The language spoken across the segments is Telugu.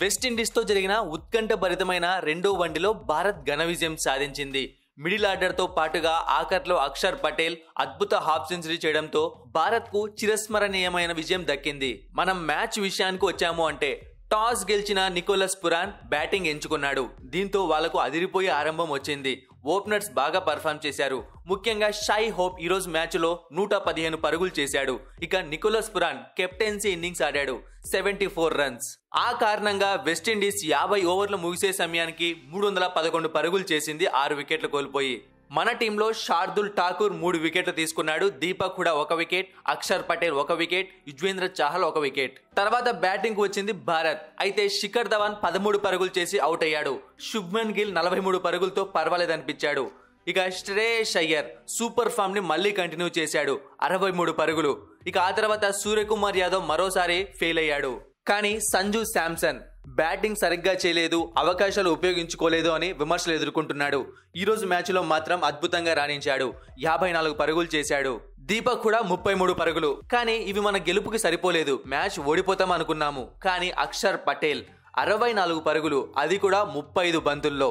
వెస్టిండీస్తో జరిగిన ఉత్కంఠభరితమైన రెండో వన్డేలో భారత్ ఘన విజయం సాధించింది మిడిల్ ఆర్డర్తో పాటుగా ఆఖర్లో అక్షర్ పటేల్ అద్భుత హాఫ్ సెంచరీ చేయడంతో భారత్కు చిరస్మరణీయమైన విజయం దక్కింది మనం మ్యాచ్ విషయానికి వచ్చాము అంటే టాస్ గెలిచిన నికోలస్ పురాన్ బ్యాటింగ్ ఎంచుకున్నాడు దీంతో వాళ్లకు అదిరిపోయే ఆరంభం వచ్చింది ఓపెనర్స్ బాగా పర్ఫామ్ చేశారు ముఖ్యంగా షాయి హోప్ ఈరోజు మ్యాచ్లో నూట పదిహేను పరుగులు చేశాడు ఇక నికోలస్ పురాన్ కెప్టెన్సీ ఇన్నింగ్స్ ఆడాడు సెవెంటీ ఫోర్ రన్స్ ఆ కారణంగా వెస్టిండీస్ యాభై ఓవర్లు ముగిసే సమయానికి మూడు వందల పదకొండు పరుగులు చేసింది ఆరు వికెట్లు కోల్పోయి మన టీంలో శార్దుల్ ఠాకూర్ మూడు వికెట్లు తీసుకున్నాడు దీపక్ కూడా ఒక వికెట్ అక్షర్ పటేల్ ఒక వికెట్ యుజ్వేంద్ర చాహల్ ఒక వికెట్ తర్వాత బ్యాటింగ్ వచ్చింది భారత్ అయితే శిఖర్ ధవన్ పదమూడు పరుగులు చేసి అవుట్ అయ్యాడు శుభ్మన్ గిల్ నలభై మూడు పరుగులతో పర్వాలేదనిపించాడు ఇక శ్రేయస్ అయ్యర్ సూపర్ ఫామ్ ని మళ్ళీ కంటిన్యూ చేశాడు అరవై మూడు పరుగులు ఇక ఆ తర్వాత సూర్యకుమార్ యాదవ్ మరోసారి ఫెయిల్ అయ్యాడు కానీ సంజు శాంసన్ బ్యాటింగ్ సరిగ్గా చేయలేదు అవకాశాలు ఉపయోగించుకోలేదు అని విమర్శలు ఎదుర్కొంటున్నాడు ఈరోజు మ్యాచ్లో మాత్రం అద్భుతంగా రాణించాడు యాభై నాలుగు పరుగులు చేశాడు దీపక్ కూడా ముప్పై మూడు పరుగులు కానీ ఇవి మన గెలుపుకి సరిపోలేదు మ్యాచ్ ఓడిపోతాం అనుకున్నాము కానీ అక్షర్ పటేల్ అరవై నాలుగు పరుగులు అది కూడా ముప్పై ఐదు బంతుల్లో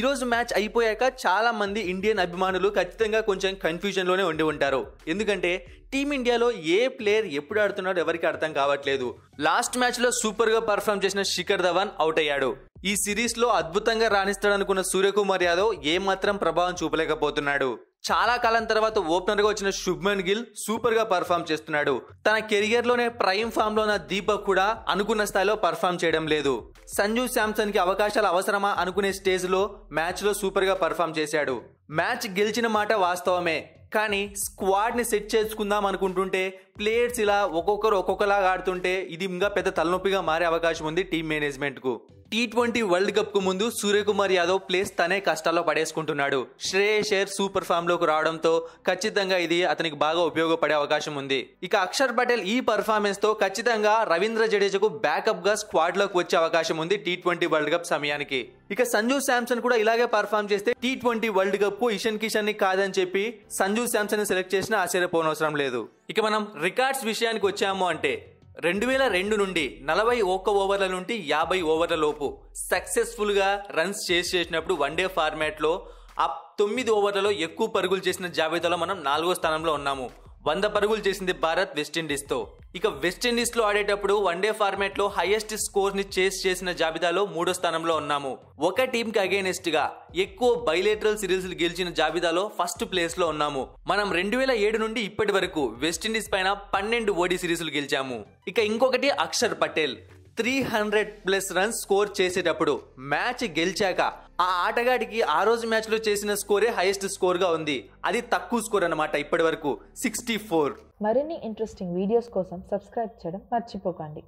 ఈరోజు మ్యాచ్ అయిపోయాక చాలా మంది ఇండియన్ అభిమానులు ఖచ్చితంగా కొంచెం కన్ఫ్యూజన్లోనే ఉండి ఉంటారు ఎందుకంటే టీమిండియాలో ఏ ప్లేయర్ ఎప్పుడు ఆడుతున్నాడో ఎవరికి అర్థం కావట్లేదు లాస్ట్ మ్యాచ్లో సూపర్గా పర్ఫామ్ చేసిన శిఖర్ ధవన్ అవుట్ అయ్యాడు ఈ సిరీస్లో అద్భుతంగా రాణిస్తాడనుకున్న సూర్యకుమార్ యాదవ్ ఏమాత్రం ప్రభావం చూపలేకపోతున్నాడు చాలా కాలం తర్వాత ఓపెనర్గా వచ్చిన శుభ్మన్ గిల్ సూపర్గా పర్ఫామ్ చేస్తున్నాడు తన కెరియర్లోనే ప్రైమ్ ఫామ్లో ఉన్న దీపక్ కూడా అనుకున్న స్థాయిలో పర్ఫామ్ చేయడం లేదు సంజు శాంసన్కి అవకాశాలు అవసరమా అనుకునే స్టేజ్లో మ్యాచ్లో సూపర్గా పర్ఫామ్ చేశాడు మ్యాచ్ గెలిచిన మాట వాస్తవమే కానీ స్క్వాడ్ని సెట్ చేసుకుందాం అనుకుంటుంటే ప్లేయర్స్ ఇలా ఒక్కొక్కరు ఒక్కొక్కలాగా ఆడుతుంటే ఇది ఇంకా పెద్ద తలనొప్పిగా మారే అవకాశం ఉంది టీం మేనేజ్మెంట్కు టీ ట్వంటీ వరల్డ్ కప్ కు ముందు సూర్యకుమార్ యాదవ్ ప్లేస్ తనే కష్టాల్లో పడేసుకుంటున్నాడు శ్రేయస్ సూపర్ ఫామ్ లోకి రావడంతో ఖచ్చితంగా ఇది అతనికి బాగా ఉపయోగపడే అవకాశం ఉంది ఇక అక్షర్ పటేల్ ఈ పర్ఫార్మెన్స్ తో ఖచ్చితంగా రవీంద్ర జడేజాకు బ్యాకప్ గా స్క్వాడ్ లోకి వచ్చే అవకాశం ఉంది టీ ట్వంటీ వరల్డ్ కప్ సమయానికి ఇక సంజు శాంసన్ కూడా ఇలాగే పర్ఫామ్ చేస్తే టీ ట్వంటీ వరల్డ్ కప్ కు ఇషన్ కిషన్ ని కాదని చెప్పి సంజు శాంసన్ సెలెక్ట్ చేసిన ఆశ్చర్యపోనవసరం లేదు ఇక మనం రికార్డ్స్ విషయానికి వచ్చాము అంటే రెండు వేల రెండు నుండి నలభై ఒక్క ఓవర్ల నుండి యాభై ఓవర్ల లోపు సక్సెస్ఫుల్గా రన్స్ చేసి చేసినప్పుడు వన్డే ఫార్మాట్లో ఆ తొమ్మిది ఓవర్లలో ఎక్కువ పరుగులు చేసిన జాబితాలో మనం నాలుగో స్థానంలో ఉన్నాము వంద పరుగులు చేసింది భారత్ వెస్టిండీస్తో ఇక వెస్టిండీస్లో ఆడేటప్పుడు వన్డే ఫార్మాట్లో హైయెస్ట్ స్కోర్ని చేస్ చేసిన జాబితాలో మూడో స్థానంలో ఉన్నాము ఒక టీంకి అగేనెస్ట్గా ఎక్కువ బైలేటరల్ సిరీస్ గెలిచిన జాబితాలో ఫస్ట్ ప్లేస్లో ఉన్నాము మనం రెండు వేల ఏడు నుండి ఇప్పటి వరకు వెస్టిండీస్ పైన పన్నెండు ఓడి సిరీస్లు గెలిచాము ఇక ఇంకొకటి Akshar Patel three hundred plus runs score చేసేటప్పుడు మ్యాచ్ గెలిచాక ఆ ఆటగాడికి ఆ రోజు మ్యాచ్లో చేసిన స్కోరే హైయెస్ట్ స్కోర్గా ఉంది అది తక్కువ స్కోర్ అనమాట ఇప్పటి వరకు సిక్స్టీ ఫోర్ మరిన్ని ఇంట్రెస్టింగ్ వీడియోస్ కోసం సబ్స్క్రైబ్ చేయడం మర్చిపోకండి